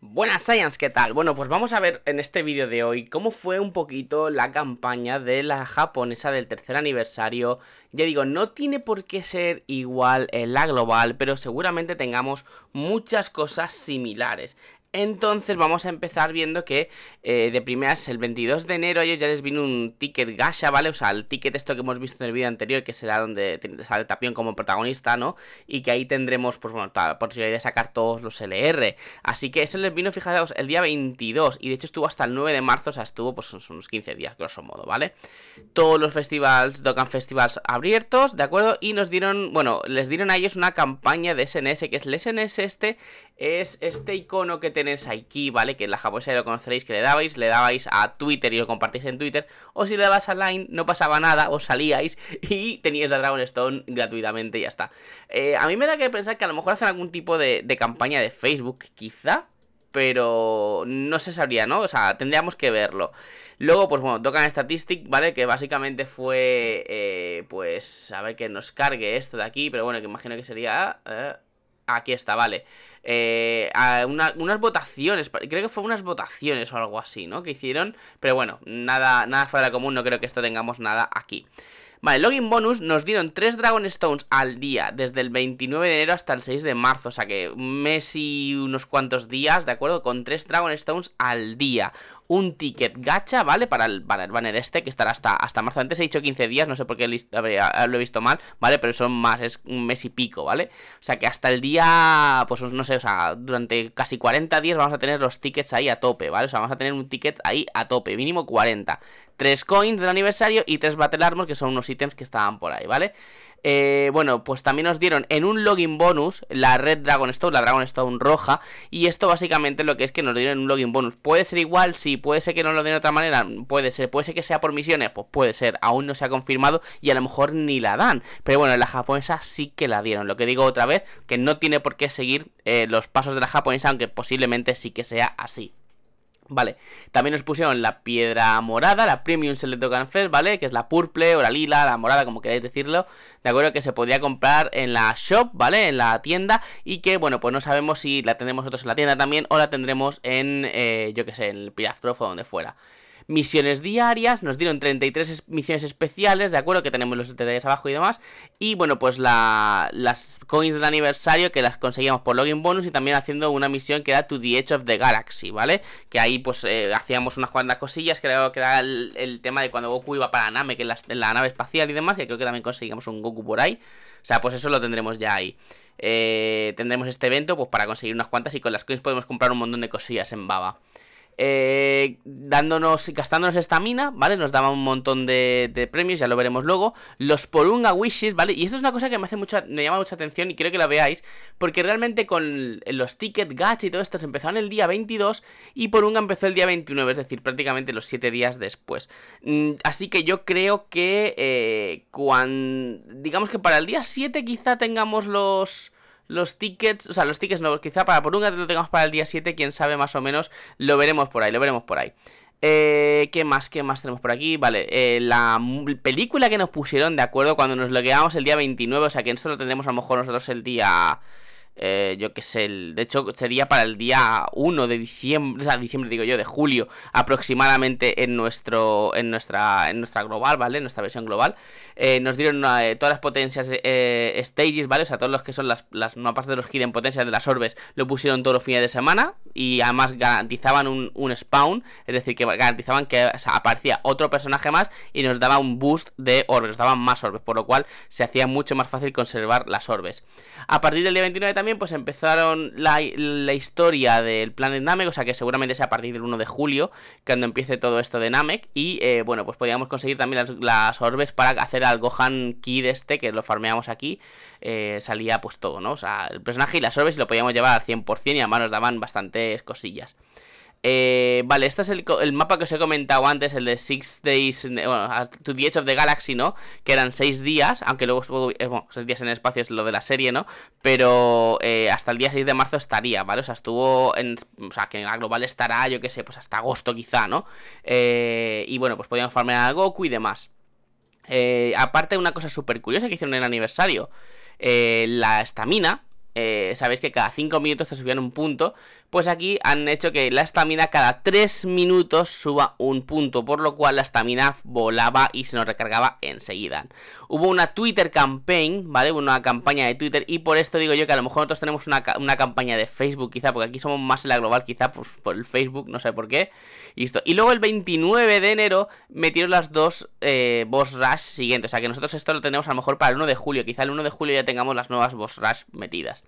Buenas Science, ¿qué tal? Bueno, pues vamos a ver en este vídeo de hoy cómo fue un poquito la campaña de la japonesa del tercer aniversario. Ya digo, no tiene por qué ser igual en la global, pero seguramente tengamos muchas cosas similares. Entonces vamos a empezar viendo que eh, de primeras el 22 de enero ellos ya les vino un ticket gasha, ¿vale? O sea, el ticket esto que hemos visto en el vídeo anterior, que será donde sale Tapión como protagonista, ¿no? Y que ahí tendremos, pues bueno, la posibilidad de sacar todos los LR. Así que eso les vino, fijaros, el día 22 y de hecho estuvo hasta el 9 de marzo, o sea, estuvo pues unos 15 días, grosso modo, ¿vale? Todos los festivals, Dokkan Festivals abiertos, ¿de acuerdo? Y nos dieron, bueno, les dieron a ellos una campaña de SNS, que es el SNS este, es este icono que tenéis aquí, ¿vale? Que en la japonesa lo conoceréis, que le dabais, le dabais a Twitter y lo compartís en Twitter, o si le dabas a Line no pasaba nada, os salíais y teníais la Dragon Stone gratuitamente y ya está. Eh, a mí me da que pensar que a lo mejor hacen algún tipo de, campaña de Facebook, quizá, pero no se sabría, ¿no? O sea, tendríamos que verlo. Luego, pues bueno, tocan Statistic, ¿vale? Que básicamente fue, eh, pues, a ver que nos cargue esto de aquí, pero bueno, que imagino que sería... Eh, Aquí está, vale. Eh, unas votaciones, creo que fue unas votaciones o algo así, ¿no? Que hicieron, pero bueno, nada, nada fuera común, no creo que esto tengamos nada aquí. Vale, login bonus, nos dieron 3 Dragon Stones al día, desde el 29 de enero hasta el 6 de marzo, o sea que un mes y unos cuantos días, ¿de acuerdo? Con 3 Dragon Stones al día un ticket gacha, ¿vale? Para el, banner este, que estará hasta, hasta marzo. Antes he dicho 15 días, no sé por qué ah, lo he visto mal, ¿vale? Pero son más, es un mes y pico, ¿vale? O sea que hasta el día, pues no sé, o sea, durante casi 40 días vamos a tener los tickets ahí a tope, ¿vale? O sea, vamos a tener un ticket ahí a tope, mínimo 40. Tres coins del aniversario y tres Battle armors, que son unos ítems que estaban por ahí, ¿vale? Eh, bueno, pues también nos dieron en un login bonus la red dragon Dragonstone, la dragon Dragonstone roja. Y esto básicamente lo que es que nos dieron un login bonus. Puede ser igual, sí, puede ser que no lo den de otra manera, puede ser, puede ser que sea por misiones, pues puede ser, aún no se ha confirmado y a lo mejor ni la dan. Pero bueno, en la japonesa sí que la dieron. Lo que digo otra vez, que no tiene por qué seguir eh, los pasos de la japonesa, aunque posiblemente sí que sea así. Vale, también nos pusieron la piedra morada, la Premium Select Cancel, ¿vale? Que es la purple o la lila, la morada, como queráis decirlo, ¿de acuerdo? Que se podría comprar en la shop, ¿vale? En la tienda y que, bueno, pues no sabemos si la tendremos nosotros en la tienda también o la tendremos en, eh, yo que sé, en el Piaftrof o donde fuera misiones diarias, nos dieron 33 misiones especiales, de acuerdo, que tenemos los detalles abajo y demás, y bueno, pues las coins del aniversario que las conseguíamos por login bonus y también haciendo una misión que era To the Edge of the Galaxy, ¿vale? Que ahí pues eh, hacíamos unas cuantas cosillas, creo que era el, tema de cuando Goku iba para Name que la, en la nave espacial y demás, que creo que también conseguíamos un Goku por ahí, o sea, pues eso lo tendremos ya ahí. Eh, tendremos este evento pues para conseguir unas cuantas y con las coins podemos comprar un montón de cosillas en Baba. Eh, dándonos y gastándonos esta mina, ¿vale? Nos daba un montón de, premios, ya lo veremos luego. Los Porunga Wishes, ¿vale? Y esto es una cosa que me hace mucha, me llama mucha atención y creo que la veáis, porque realmente con los ticket gacha y todo esto se empezaron el día 22 y Porunga empezó el día 29, es decir, prácticamente los 7 días después. Mm, así que yo creo que, eh, cuando, digamos que para el día 7 quizá tengamos los los tickets, o sea, los tickets no, quizá para por un lo tengamos para el día 7, quién sabe más o menos, lo veremos por ahí, lo veremos por ahí. Eh, ¿Qué más? ¿Qué más tenemos por aquí? Vale, eh, la película que nos pusieron de acuerdo cuando nos lo quedamos el día 29, o sea que esto lo tendremos a lo mejor nosotros el día... Eh, yo que sé, el, de hecho sería para el día 1 de diciembre, o sea, diciembre digo yo, de julio aproximadamente en, nuestro, en, nuestra, en nuestra global, ¿vale? En nuestra versión global. Eh, nos dieron eh, todas las potencias stages, ¿vale? O sea, todos los que son las, mapas de los hidden potencias de las orbes, lo pusieron todos los fines de semana y además garantizaban un, un spawn, es decir, que garantizaban que aparecía otro personaje más y nos daba un boost de orbes, nos daban más orbes, por lo cual se hacía mucho más fácil conservar las orbes. A partir del día 29 también pues empezaron la, historia del Planet Namek, o sea que seguramente sea a partir del 1 de julio cuando empiece todo esto de Namek. Y eh, bueno, pues podíamos conseguir también las, orbes para hacer al Gohan Kid este, que lo farmeamos aquí. Eh, salía pues todo, ¿no? O sea, el personaje y las orbes lo podíamos llevar al 100% y además nos daban bastantes cosillas. Eh, vale, este es el, mapa que os he comentado antes, el de Six Days, bueno, to the Edge of the Galaxy, ¿no? Que eran seis días, aunque luego, eh, bueno, seis días en espacio es lo de la serie, ¿no? Pero eh, hasta el día 6 de marzo estaría, ¿vale? O sea, estuvo en, o sea, que en la global estará, yo qué sé, pues hasta agosto quizá, ¿no? y bueno, pues podíamos farmear a Goku y demás. aparte, una cosa súper curiosa que hicieron en el aniversario, la estamina, sabéis que cada 5 minutos te subían un punto, pues aquí han hecho que la estamina cada 3 minutos suba un punto, por lo cual la estamina volaba y se nos recargaba enseguida. Hubo una Twitter campaign, ¿vale? Una campaña de Twitter y por esto digo yo que a lo mejor nosotros tenemos una, campaña de Facebook quizá, porque aquí somos más en la global quizá por, el Facebook, no sé por qué. Listo. Y luego el 29 de enero metieron las dos eh, boss rush siguientes, o sea que nosotros esto lo tenemos a lo mejor para el 1 de julio, quizá el 1 de julio ya tengamos las nuevas boss rush metidas.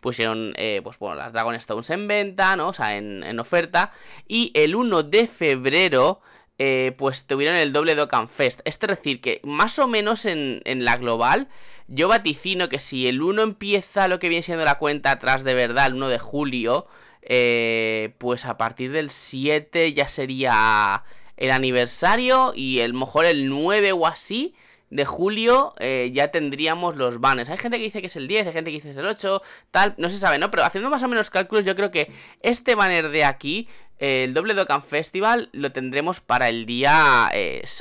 Pusieron, eh, pues bueno, las Dragon Stones en venta o sea, en, oferta. Y el 1 de febrero... Eh, pues tuvieron el doble Dokkan Fest. Es decir, que más o menos en, la global, yo vaticino que si el 1 empieza lo que viene siendo la cuenta atrás de verdad, el 1 de julio, eh, pues a partir del 7 ya sería el aniversario y el mejor el 9 o así de julio eh, ya tendríamos los banners. Hay gente que dice que es el 10, hay gente que dice que es el 8, tal, no se sabe, ¿no? Pero haciendo más o menos cálculos, yo creo que este banner de aquí, eh, el doble Dokkan Festival, lo tendremos para el día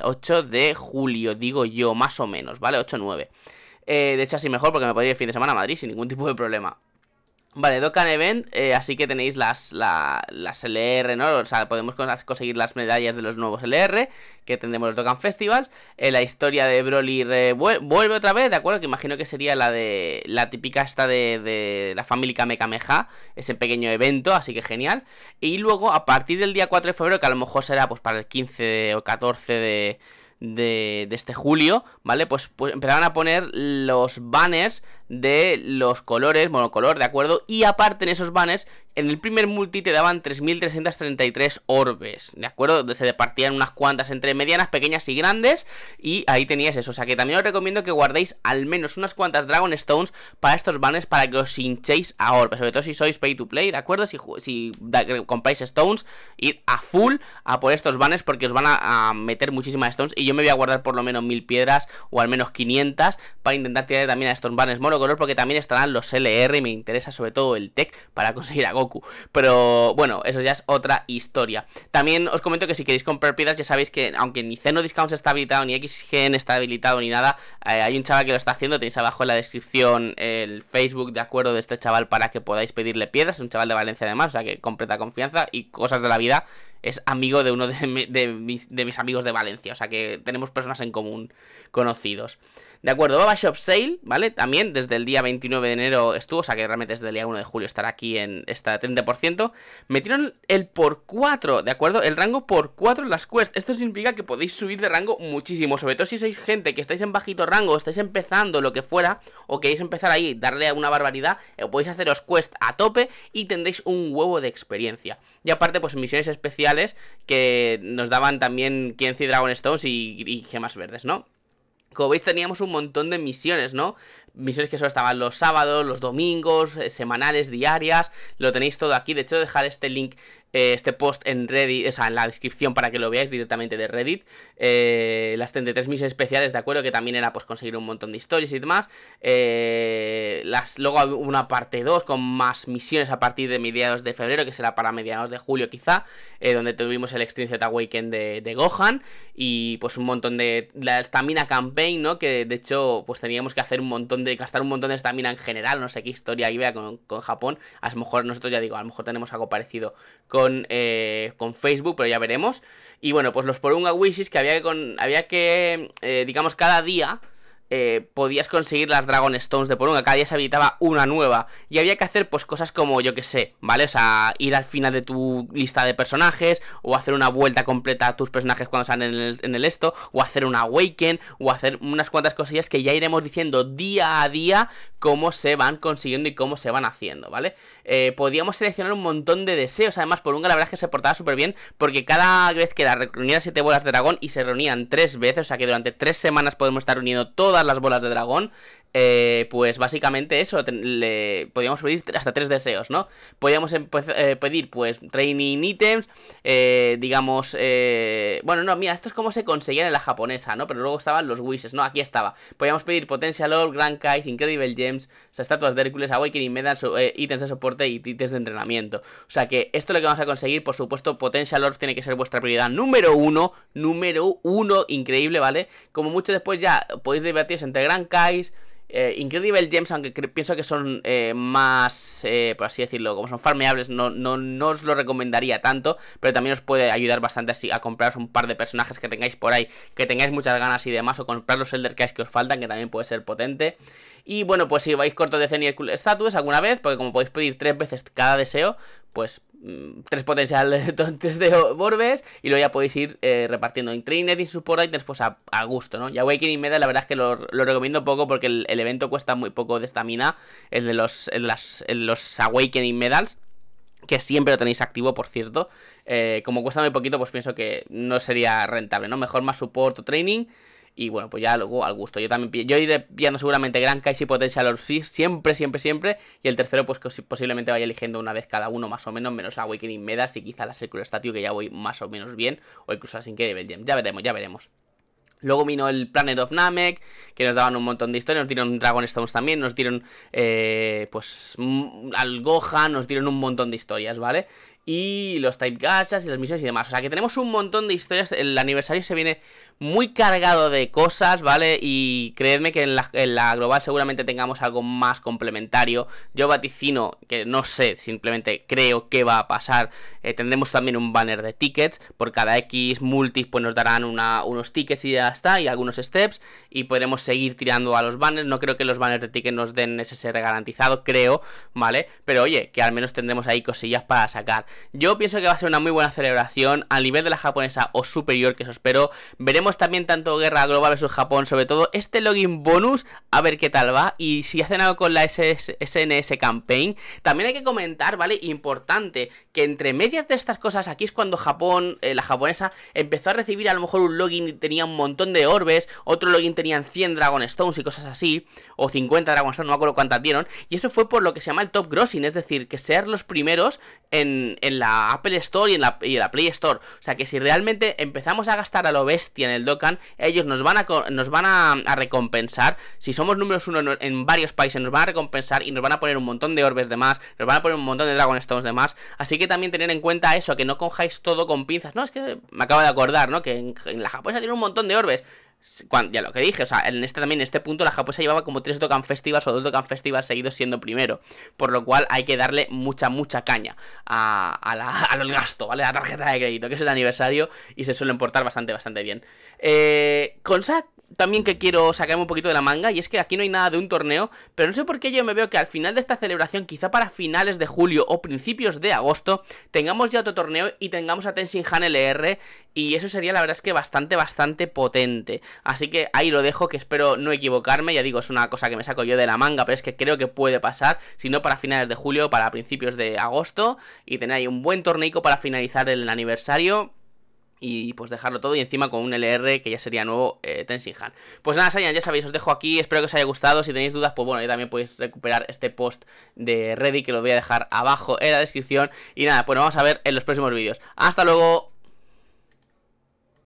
8 eh, de julio, digo yo, más o menos, ¿vale? 8-9. de hecho, así mejor porque me podría ir el fin de semana a Madrid sin ningún tipo de problema. Vale, Dokkan Event, eh, así que tenéis las, las LR, ¿no? O sea, podemos conseguir las medallas de los nuevos LR, que tendremos los Dokkan Festivals. Eh, la historia de Broly vuelve otra vez, ¿de acuerdo? Que imagino que sería la de la típica esta de, de la familia Kamehameha, ese pequeño evento, así que genial. Y luego, a partir del día 4 de febrero, que a lo mejor será pues para el 15 o 14 de de, este julio, ¿vale? Pues, pues empezaron a poner los banners de los colores, monocolor, ¿de acuerdo? Y aparte en esos banners en el primer multi te daban 3.333 orbes, ¿de acuerdo? Se departían unas cuantas entre medianas, pequeñas y grandes y ahí tenías eso. O sea que también os recomiendo que guardéis al menos unas cuantas Dragon Stones para estos banners para que os hinchéis a orbes, sobre todo si sois pay to play, ¿de acuerdo? Si, si compráis Stones, ir a full a por estos banners porque os van a, meter muchísimas Stones y yo me voy a guardar por lo menos 1.000 piedras o al menos 500 para intentar tirar también a estos banners monocolor porque también estarán los LR y me interesa sobre todo el tech para conseguir algo pero bueno, eso ya es otra historia. También os comento que si queréis comprar piedras, ya sabéis que aunque ni Zeno Discounts está habilitado, ni XGen está habilitado, ni nada, eh, hay un chaval que lo está haciendo. Tenéis abajo en la descripción el Facebook, de acuerdo, de este chaval para que podáis pedirle piedras. Un chaval de Valencia además, o sea que completa confianza y cosas de la vida es amigo de uno de, mis, amigos de Valencia. O sea que tenemos personas en común conocidos. De acuerdo, Baba Shop Sale, ¿vale? También desde el día 29 de enero estuvo, o sea que realmente desde el día 1 de julio estará aquí en esta 30%. Metieron el por 4, ¿de acuerdo? El rango por 4 en las quests. Esto significa que podéis subir de rango muchísimo, sobre todo si sois gente que estáis en bajito rango, estáis empezando lo que fuera, o queréis empezar ahí, darle a una barbaridad, eh, podéis haceros quests a tope y tendréis un huevo de experiencia. Y aparte, pues misiones especiales que nos daban también 15 Dragon Stones y, y gemas verdes, ¿no? Como veis teníamos un montón de misiones, ¿no? Misiones que solo estaban los sábados, los domingos, eh, semanales, diarias. Lo tenéis todo aquí. De hecho, dejaré este link, eh, este post en Reddit, o sea, en la descripción para que lo veáis directamente de Reddit. Eh, las 33 misiones especiales, de acuerdo, que también era pues conseguir un montón de historias y demás. las, luego una parte 2 con más misiones a partir de mediados de febrero, que será para mediados de julio quizá, donde tuvimos el Extinction Awaken de, de Gohan. Y pues un montón de... La estamina campaign, ¿no? Que de hecho pues teníamos que hacer un montón de. Y gastar un montón de estamina en general, no sé qué historia iba con, con, Japón. A lo mejor nosotros ya digo, a lo mejor tenemos algo parecido con, eh, con Facebook, pero ya veremos. Y bueno, pues los Porunga Wishes que había que, había que eh, digamos, cada día eh, podías conseguir las Dragon Stones de por una, cada día se habilitaba una nueva. Y había que hacer pues cosas como, yo que sé, ¿vale? O sea, ir al final de tu lista de personajes, o hacer una vuelta completa a tus personajes cuando salen en el, en el esto, o hacer un awaken, o hacer unas cuantas cosillas que ya iremos diciendo día a día cómo se van consiguiendo y cómo se van haciendo, ¿vale? Eh, podíamos seleccionar un montón de deseos, además por un la que se portaba súper bien, porque cada vez que reunían 7 bolas de dragón y se reunían 3 veces, o sea que durante 3 semanas podemos estar uniendo todas las bolas de dragón, eh, pues básicamente eso, le, podíamos pedir hasta tres deseos, ¿no? Podíamos eh, pedir, pues, training items, eh, digamos, bueno, no, mira, esto es como se conseguía en la japonesa, ¿no? Pero luego estaban los wishes, ¿no? Aquí estaba. Podíamos pedir Potential lord Grand Kais, Incredible Gems, estatuas de Hércules, Awakening Medals, ítems de soporte y ítems de entrenamiento. O sea que esto es lo que vamos a conseguir, por supuesto, Potential lord tiene que ser vuestra prioridad número uno, número uno, increíble, ¿vale? Como mucho después ya podéis divertiros entre Grand Kais eh, Incredible Gems, aunque pienso que son eh, más, eh, por así decirlo, como son farmeables, no, no, os lo recomendaría tanto, pero también os puede ayudar bastante así a compraros un par de personajes que tengáis por ahí, que tengáis muchas ganas y demás, o comprar los Elder hay que os faltan, que también puede ser potente. Y bueno, pues si vais corto de Zen y alguna vez, porque como podéis pedir tres veces cada deseo, pues Mm, tres potenciales de Borbes y luego ya podéis ir eh, repartiendo repartiendo training y Support Y después a, gusto, ¿no? Y Awakening Medals la verdad es que lo, recomiendo poco porque el, evento cuesta muy poco de mina el de los, los Awakening Medals que siempre lo tenéis activo, por cierto. Eh, como cuesta muy poquito, pues pienso que no sería rentable, ¿no? Mejor más support o training y bueno, pues ya luego al gusto. Yo también yo iré pillando seguramente Gran Kais y Potential Orb siempre, siempre, siempre. Y el tercero, pues que posiblemente vaya eligiendo una vez cada uno, más o menos, menos Awakening Medas y quizá la Circular Statue, que ya voy más o menos bien. O incluso sin que Gem. Ya veremos, ya veremos. Luego vino el Planet of Namek, que nos daban un montón de historias, nos dieron Dragon Stones también, nos dieron eh, pues mm, al nos dieron un montón de historias, ¿vale? y los type gachas y las misiones y demás. O sea que tenemos un montón de historias. El aniversario se viene muy cargado de cosas, ¿vale? Y creedme que en la, global seguramente tengamos algo más complementario. Yo vaticino que no sé, simplemente creo que va a pasar. Eh, tendremos también un banner de tickets. Por cada X multis, pues nos darán unos tickets y ya está. Y algunos steps. Y podremos seguir tirando a los banners. No creo que los banners de tickets nos den ese ser garantizado, creo, ¿vale? Pero oye, que al menos tendremos ahí cosillas para sacar. Yo pienso que va a ser una muy buena celebración, al nivel de la japonesa o superior, que eso espero. Veremos también tanto Guerra Global versus Japón, sobre todo este login bonus, a ver qué tal va. Y si hacen algo con la SNS Campaign, también hay que comentar, ¿vale? Importante, que entre medias de estas cosas, aquí es cuando Japón, eh, la japonesa, empezó a recibir a lo mejor un login y tenía un montón de orbes, otro login tenían 100 Dragon Stones y cosas así, o 50 Dragon Stones, no me acuerdo cuántas dieron, y eso fue por lo que se llama el top grossing, es decir, que ser los primeros en, en la Apple Store y en la, Play Store. O sea que si realmente empezamos a gastar a lo bestia en el Dokkan, ellos nos van a, nos van a, recompensar. Si somos números uno en, varios países, nos van a recompensar y nos van a poner un montón de orbes de más, nos van a poner un montón de Dragon Stones de más. Así que también tener en cuenta eso, que no cojáis todo con pinzas. No, es que me acabo de acordar, ¿no? Que en, en la japonesa tiene un montón de orbes ya lo que dije, o sea, en este también, en este punto, la japonesa llevaba como tres Dokkan Festivals o dos Dokkan Festivals seguidos siendo primero. Por lo cual hay que darle mucha, mucha caña a, a al gasto, ¿vale? A la tarjeta de crédito, que es el aniversario y se suelen portar bastante, bastante bien. Eh, ¿Consac? también que quiero sacarme un poquito de la manga y es que aquí no hay nada de un torneo, pero no sé por qué yo me veo que al final de esta celebración, quizá para finales de julio o principios de agosto, tengamos ya otro torneo y tengamos a Tenshinhan LR y eso sería la verdad es que bastante, bastante potente. Así que ahí lo dejo, que espero no equivocarme, ya digo, es una cosa que me saco yo de la manga, pero es que creo que puede pasar, si no para finales de julio, para principios de agosto y tener ahí un buen torneico para finalizar el aniversario y pues dejarlo todo y encima con un LR que ya sería nuevo eh, Tenshinhan. Pues nada, señal, ya sabéis, os dejo aquí, espero que os haya gustado, si tenéis dudas, pues bueno, ya también podéis recuperar este post de Reddit que lo voy a dejar abajo en la descripción y nada, pues nos vamos a ver en los próximos vídeos. Hasta luego.